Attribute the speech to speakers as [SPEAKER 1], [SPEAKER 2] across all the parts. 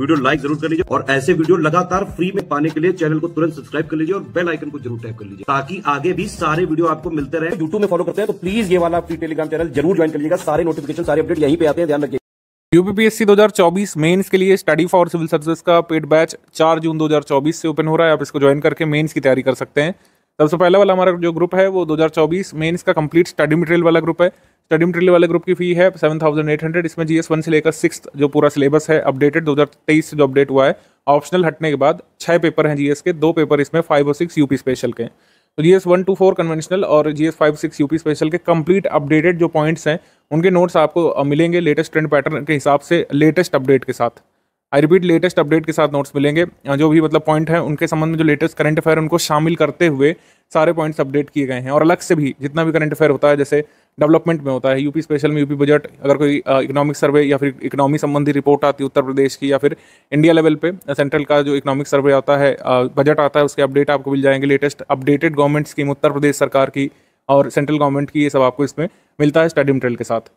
[SPEAKER 1] video like जरूर कर लीजिए और ऐसे वीडियो लगातार फ्री में पाने के लिए चैनल को तुरंत सब्सक्राइब कर लीजिए और बेल आइकन को जरूर टैप कर लीजिए ताकि आगे भी सारे वीडियो आपको मिलते रहे यूट्यूब में फॉलो करते हैं तो प्लीज ये वाला फ्री टेलीग्राम चैनल जरूर ज्वाइन कर लीजिएगा सारे नोटिफिकेशन सारे अपडेट यहीं पे आते हैं ध्यान रखिए यूपीपीएससी 2024 मेंस के लिए स्टडी फॉर सिविल सर्विस का पेड बैच 4 जून 2024 से ओपन हो रहा है आप इसको ज्वाइन करके मेंस की तैयारी कर सकते हैं सबसे पहला वाला हमारा जो ग्रुप है वो 2024 मेंस का कंप्लीट स्टडी मटेरियल वाला ग्रुप है स्टडी मटेरियल वाले ग्रुप की फी है सेवन थाउजेंड एट हंड्रेड इसमें जी एस वन से लेकर सिक्स जो पूरा सिलेबस है अपडेटेड दो हज़ार तेईस से जो अपडेट हुआ है ऑप्शनल हटने के बाद छः पेपर हैं जी एस के दो पेपर इसमें फाइव और सिक्स यूपी स्पेशल के तो G S one two four conventional और G S five six UP special के कंप्लीट अपडेटेड जो पॉइंट्स हैं उनके नोट्स आपको मिलेंगे लेटेस्ट ट्रेंड पैटर्न के हिसाब से लेटेस्ट अपडेट के साथ आई रिपीट लेटेस्ट अपडेट के साथ नोट्स मिलेंगे जो भी मतलब पॉइंट है उनके संबंध में जो लेटेस्ट करंट अफेयर उनको शामिल करते हुए सारे पॉइंट्स अपडेट किए गए हैं और अलग से भी जितना भी करंट अफेयर होता है जैसे डेवलपमेंट में होता है यूपी स्पेशल में यूपी बजट अगर कोई इकोनॉमिक सर्वे या फिर इकोनॉमी संबंधी रिपोर्ट आती है उत्तर प्रदेश की या फिर इंडिया लेवल पे सेंट्रल का जो इकोनॉमिक सर्वे आता है बजट आता है उसके अपडेट आपको मिल जाएंगे latest updated government scheme Uttar Pradesh सरकार की और सेंट्रल गवर्नमेंट की ये सब आपको इसमें मिलता है स्टडी मटेरियल के साथ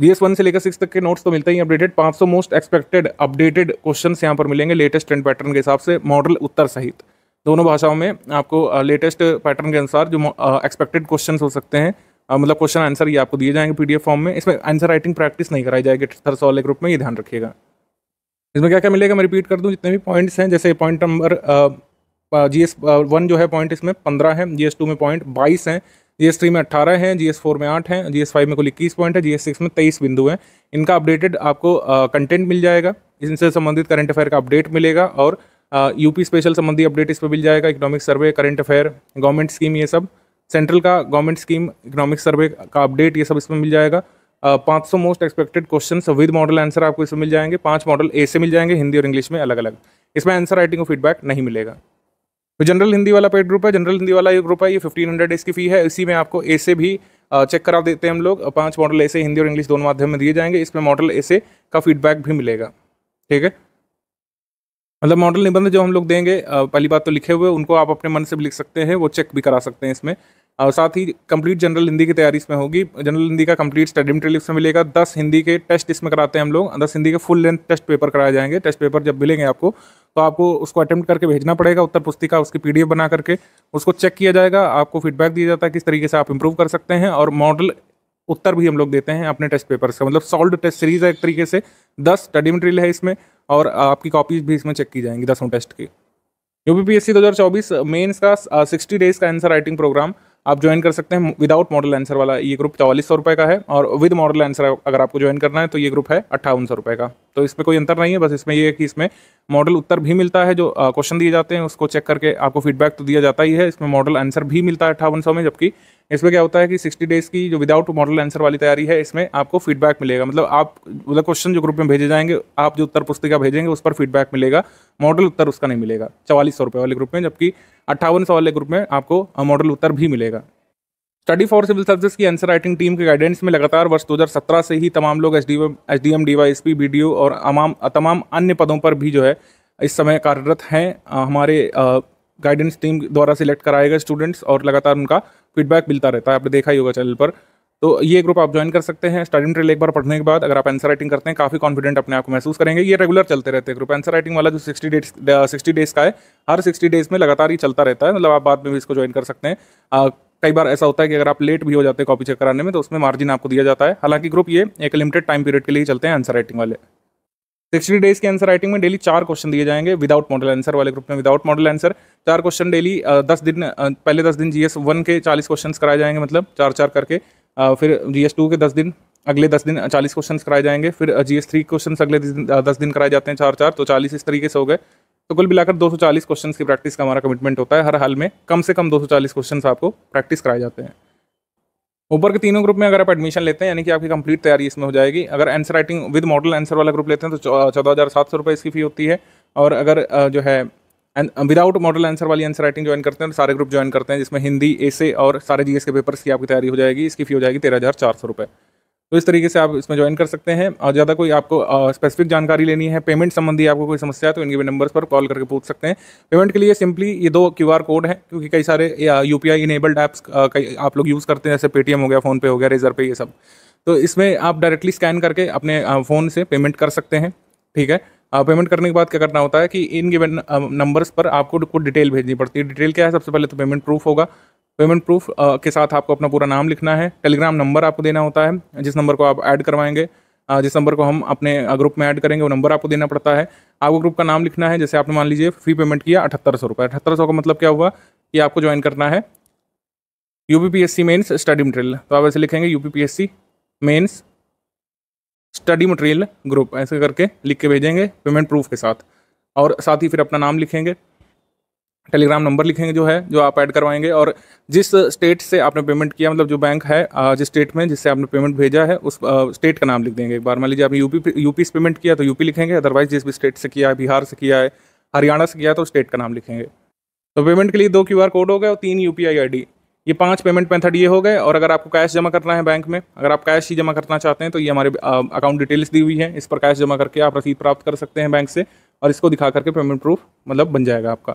[SPEAKER 1] बी एस वन से लेकर सिक्स तक के नोट्स तो मिलते ही अपडेटेड सौ मोस्ट एक्सपेक्टेड अपडेटेड क्वेश्चन यहाँ पर मिलेंगे लेटेस्ट ट्रेंड पैटर्न के हिसाब से मॉडल उत्तर सहित दोनों भाषाओं में आपको लेटेस्ट पैटर्न के अनुसार जो एक्सपेक्टेड क्वेश्चन हो सकते हैं मतलब क्वेश्चन आंसर ये आपको दिए जाएंगे पी फॉर्म में इसमें आंसर राइटिंग प्रैक्टिस नहीं कराई जाएगी हर सवाल ग्रुप में ये ध्यान रखिएगा इसमें क्या क्या मिलेगा मैं रिपीट कर दूँ जितने भी पॉइंट्स हैं जैसे point number G S one जो है पॉइंट इसमें पंद्रह है जी एस टू में पॉइंट बाईस हैं जी एस थ्री में अट्ठारह हैं जी एस फोर में आठ हैं जी एस फाइव में कुल इक्कीस पॉइंट है जी एस सिक्स में तेईस बिंदु हैं इनका अपडेटेड आपको कंटेंट मिल जाएगा इनसे संबंधित करंट अफेयर का अपडेट मिलेगा और यूपी स्पेशल संबंधी अपडेट इस पर मिल जाएगा economic survey current affair government scheme ये सब सेंट्रल का गवर्नमेंट स्कीम इकोनॉमिक सर्वे का अपडेट ये सब इसमें मिल जाएगा पाँच सौ most expected question with model answer आपको इसमें मिल जाएंगे पांच मॉडल ए से मिल जाएंगे हिंदी और इंग्लिश में अलग अलग इसमें आंसर राइटिंग और फीडबैक नहीं मिलेगा तो जनरल हिंदी वाला पेड ग्रुप है जनरल हिंदी वाला ग्रुप है ये फिफ्टीन हंड्रेड इसकी फी है इसी में आपको ए से भी चेक करा देते हैं हम लोग पांच मॉडल ए से हिंदी और इंग्लिश दोनों माध्यम में दिए जाएंगे इसमें मॉडल ए से का फीडबैक भी मिलेगा ठीक है मतलब मॉडल निबंध जो हम लोग देंगे पहली बात तो लिखे हुए उनको आप अपने मन से भी लिख सकते हैं वो चेक भी करा सकते हैं इसमें और साथ ही कंप्लीट जनरल हिंदी की तैयारी इसमें होगी जनरल हिंदी का कंप्लीट स्टडी मटेरियल इसमें मिलेगा दस हिंदी के टेस्ट इसमें कराते हैं हम लोग दस हिंदी के फुल लेंथ टेस्ट पेपर कराए जाएंगे टेस्ट पेपर जब मिलेंगे आपको तो आपको उसको अटैम्प्ट करके भेजना पड़ेगा उत्तर पुस्तिका उसकी पी बना करके उसको चेक किया जाएगा आपको फीडबैक दिया जाता है किस तरीके से आप इंप्रूव कर सकते हैं और मॉडल उत्तर भी हम लोग देते हैं अपने टेस्ट पेपर से मतलब सॉल्व टेस्ट सीरीज है एक तरीके से दस स्टडी मटेरियल है इसमें और आपकी कॉपीज भी इसमें चेक की जाएंगी दसों टेस्ट की पी एस सी दो हज़ार चौबीस मेन्स का सिक्सटी uh, डेज का आंसर राइटिंग प्रोग्राम आप ज्वाइन कर सकते हैं विदाउट मॉडल आंसर वाला ये ग्रुप चौवालीस सौ रुपये का है और विद मॉडल आंसर अगर आपको ज्वाइन करना है तो ये ग्रुप है अट्ठावन सौ रुपये का तो इसमें कोई अंतर नहीं है बस इसमें ये है कि इसमें मॉडल उत्तर भी मिलता है जो क्वेश्चन दिए जाते हैं उसको चेक करके आपको फीडबैक तो दिया जाता ही है इसमें मॉडल आंसर भी मिलता है अट्ठावन सौ में जबकि इसमें क्या होता है कि सिक्सटी डेज़ की जो विदाउट मॉडल आंसर वाली तैयारी है इसमें आपको फीडबैक मिलेगा मतलब आप मतलब क्वेश्चन जो ग्रुप में भेजे जाएंगे आप जो उत्तर पुस्तिका भेजेंगे उस पर फीडबैक मिलेगा मॉडल उत्तर उसका नहीं मिलेगा चवालीस सौ वाले ग्रुप में जबकि अट्ठावन सवाल ग्रुप में आपको मॉडल उत्तर भी मिलेगा स्टडी फॉर सिविल सर्विस की आंसर राइटिंग टीम के गाइडेंस में लगातार वर्ष 2017 से ही तमाम लोग S D S D M D Y S P B D O और तमाम तमाम अन्य पदों पर भी जो है इस समय कार्यरत हैं हमारे गाइडेंस टीम द्वारा सिलेक्ट कराए गए स्टूडेंट्स और लगातार उनका फीडबैक मिलता रहता है आपने देखा ही होगा चैनल पर तो ये ग्रुप आप ज्वाइन कर सकते हैं स्टडी मटेरियल एक बार पढ़ने के बाद अगर आप आंसर राइटिंग करते हैं काफ़ी कॉन्फिडेंट अपने आप को महसूस करेंगे ये रेगुलर चलते रहते हैं ग्रुप आंसर राइटिंग वाला जो सिक्सटी डेज सिक्सटी डेज का है हर सिक्सटी डेज में लगातार ही चलता रहता है मतलब आप बाद में भी इसको ज्वाइन कर सकते हैं uh, कई बार ऐसा होता है कि अगर आप लेट भी हो जाते हैं कॉपी चेक कराने में तो उसमें मार्जिन आपको दिया जाता है हालांकि ग्रुप ये एक लिमिटेड टाइम पीरियड के लिए चलते हैं आंसर राइटिंग वाले सिक्सटी डेज के आंसर राइटिंग में डेली चार क्वेश्चन दिए जाएंगे विदाउट मॉडल आंसर वाले ग्रुप में विदाउट मॉडल आंसर चार क्वेश्चन डेली uh, दस दिन uh, पहले दस दिन जीएस वन के चालीस क्वेश्चन कराए जाएंगे मतलब चार चार करके फिर जी एस टू के दस दिन अगले दस दिन चालीस क्वेश्चन कराए जाएंगे फिर जी एस थ्री क्वेश्चन अगले दिन दस दिन कराए जाते हैं चार चार तो चालीस इस तरीके से हो गए तो कुल मिलाकर 240 क्वेश्चंस की प्रैक्टिस का हमारा कमिटमेंट होता है हर हाल में कम से कम 240 क्वेश्चंस आपको प्रैक्टिस कराए जाते हैं ऊपर के तीनों ग्रुप में अगर आप एडमिशन लेते हैं यानी कि आपकी कंप्लीट तैयारी इसमें हो जाएगी अगर answer writing with model answer वाला ग्रुप लेते हैं तो चौदह हज़ार सात सौ रुपये इसकी फ़ी होती है और अगर जो है एंड विदाउट मॉडल आंसर वाली आंसर राइटिंग ज्वाइन करते हैं और तो सारे ग्रुप ज्वाइन करते हैं जिसमें हिंदी एसे और सारे जीएस के पेपर्स की आपकी तैयारी हो जाएगी इसकी फी हो जाएगी तेरह हज़ार चार सौ रुपये तो इस तरीके से आप इसमें ज्वाइन कर सकते हैं और ज़्यादा कोई आपको स्पेसिफिक जानकारी लेनी है पेमेंट संबंधी आपको कोई समस्या है तो इनके भी नंबर्स पर कॉल करके पूछ सकते हैं पेमेंट के लिए सिंपली ये दो क्यू आर कोड है क्योंकि कई सारे U P I enabled apps कई आप लोग यूज़ करते हैं जैसे पेटीएम हो गया फ़ोनपे हो गया रेजर पे ये सब तो इसमें आप डायरेक्टली स्कैन करके अपने फ़ोन से पेमेंट कर सकते हैं ठीक है पेमेंट करने के बाद क्या करना होता है कि इन गिवन नंबर्स पर आपको कुछ डिटेल भेजनी पड़ती है डिटेल क्या है सबसे पहले तो पेमेंट प्रूफ होगा पेमेंट प्रूफ के साथ आपको अपना पूरा नाम लिखना है टेलीग्राम नंबर आपको देना होता है जिस नंबर को आप ऐड करवाएंगे जिस नंबर को हम अपने ग्रुप में ऐड करेंगे वो नंबर आपको देना पड़ता है आपको ग्रुप का नाम लिखना है जैसे आपने मान लीजिए फी पेमेंट किया अठहत्तर सौ रुपये अठहत्तर सौ का मतलब क्या हुआ कि आपको ज्वाइन करना है U P P S C mains study material तो आप ऐसे लिखेंगे U P P S C mains study material group ऐसे करके लिख के भेजेंगे पेमेंट प्रूफ के साथ और साथ ही फिर अपना नाम लिखेंगे टेलीग्राम नंबर लिखेंगे जो है जो आप ऐड करवाएंगे और जिस स्टेट से आपने पेमेंट किया मतलब जो बैंक है जिस स्टेट में जिससे आपने पेमेंट भेजा है उस स्टेट का नाम लिख देंगे एक बार मान लीजिए आपने यूपी यूपी से पेमेंट किया तो यूपी लिखेंगे अदरवाइज जिस भी स्टेट से किया है बिहार से किया है हरियाणा से किया है तो स्टेट का नाम लिखेंगे तो पेमेंट के लिए दो क्यू कोड हो गए और तीन यू पी आई ये पांच पेमेंट मेथड ये हो गए और अगर आपको कैश जमा करना है बैंक में अगर आप कैश ही जमा करना चाहते हैं तो ये हमारे अकाउंट डिटेल्स दी हुई है इस पर कैश जमा करके आप रसीद प्राप्त कर सकते हैं बैंक से और इसको दिखा करके पेमेंट प्रूफ मतलब बन जाएगा आपका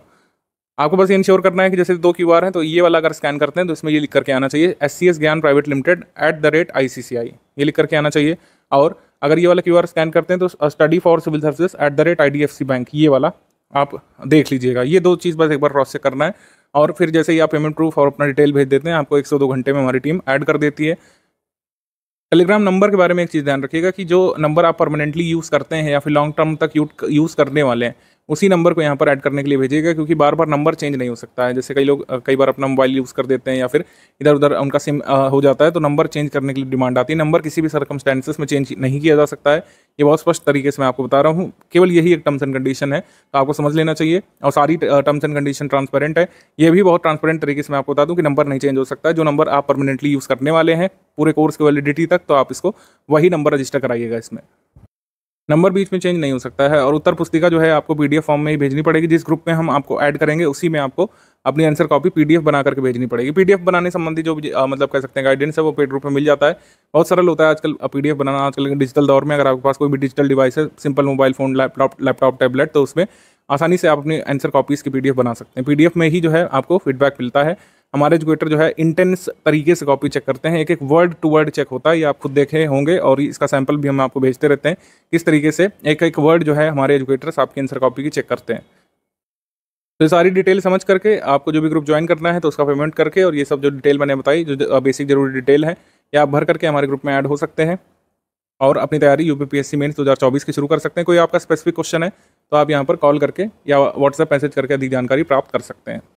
[SPEAKER 1] आपको बस इंश्योर करना है कि जैसे दो क्यू आर हैं तो ये वाला अगर स्कैन करते हैं तो इसमें ये लिख करके आना चाहिए S C S Gyan private limited at the rate I C C I ये लिख करके आना चाहिए और अगर ये वाला क्यू आर स्कैन करते हैं तो study for civil service at the rate I D F C bank ये वाला आप देख लीजिएगा ये दो चीज़ बस एक बार क्रॉस से करना है और फिर जैसे ही आप पेमेंट प्रूफ और अपना डिटेल भेज देते हैं आपको एक सौ दो घंटे में हमारी टीम ऐड कर देती है टेलीग्राम नंबर के बारे में एक चीज़ ध्यान रखिएगा कि जो नंबर आप परमानेंटली यूज़ करते हैं या फिर लॉन्ग टर्म तक यूज़ करने वाले हैं उसी नंबर को यहाँ पर ऐड करने के लिए भेजिएगा क्योंकि बार बार नंबर चेंज नहीं हो सकता है जैसे कई लोग कई बार अपना मोबाइल यूज़ कर देते हैं या फिर इधर उधर उनका सिम हो जाता है तो नंबर चेंज करने के लिए डिमांड आती है नंबर किसी भी सर्कमस्टेंसेस में चेंज नहीं किया जा सकता है ये बहुत स्पष्ट तरीके से मैं आपको बता रहा हूँ केवल यही एक टर्म्स एंड कंडीशन है तो आपको समझ लेना चाहिए और सारी टर्म्स एंड कंडीशन ट्रांसपेरेंट है ये भी बहुत ट्रांसपेरेंट तरीके से मैं आपको बता दूँ कि नंबर नहीं चेंज हो सकता है जो नंबर आप परमानेंटली यूज़ करने वाले हैं पूरे कोर्स की वैलिडिटी तक तो आप इसको वही नंबर रजिस्टर कराइएगा इसमें नंबर बीच में चेंज नहीं हो सकता है और उत्तर पुस्तिका जो है आपको पीडीएफ फॉर्म में ही भेजनी पड़ेगी जिस ग्रुप में हम आपको ऐड करेंगे उसी में आपको अपनी आंसर कॉपी पीडीएफ बना करके भेजनी पड़ेगी पीडीएफ बनाने संबंधी जो आ, मतलब कह सकते हैं गाइडेंस है वो पेड ग्रुप में मिल जाता है बहुत सरल होता है आजकल पीडीएफ बनाना आजकल डिजिटल दौर में अगर आपके पास कोई भी डिजिटल डिवाइस है simple mobile phone laptop laptop tablet तो उसमें आसानी से आप अपनी आंसर कॉपीज़ की पी बना सकते हैं पी में ही जो है आपको फीडबैक मिलता है हमारे एजुकेटर जो है इंटेंस तरीके से कॉपी चेक करते हैं एक एक वर्ड टू वर्ड चेक होता है ये आप खुद देखे होंगे और इसका सैम्पल भी हम आपको भेजते रहते हैं किस तरीके से एक एक वर्ड जो है हमारे एजुकेटर्स आपकी आंसर कॉपी की चेक करते हैं तो सारी डिटेल समझ करके आपको जो भी ग्रुप ज्वाइन करना है तो उसका पेमेंट करके और ये सब जो डिटेल मैंने बताई जो बेसिक जरूरी डिटेल है ये आप भर करके हमारे ग्रुप में ऐड हो सकते हैं और अपनी तैयारी U P P S C mains दो हज़ार चौबीस की शुरू कर सकते हैं कोई आपका स्पेसिफिक क्वेश्चन है तो आप यहाँ पर कॉल करके या व्हाट्सएप मैसेज करके अधिक जानकारी प्राप्त कर सकते हैं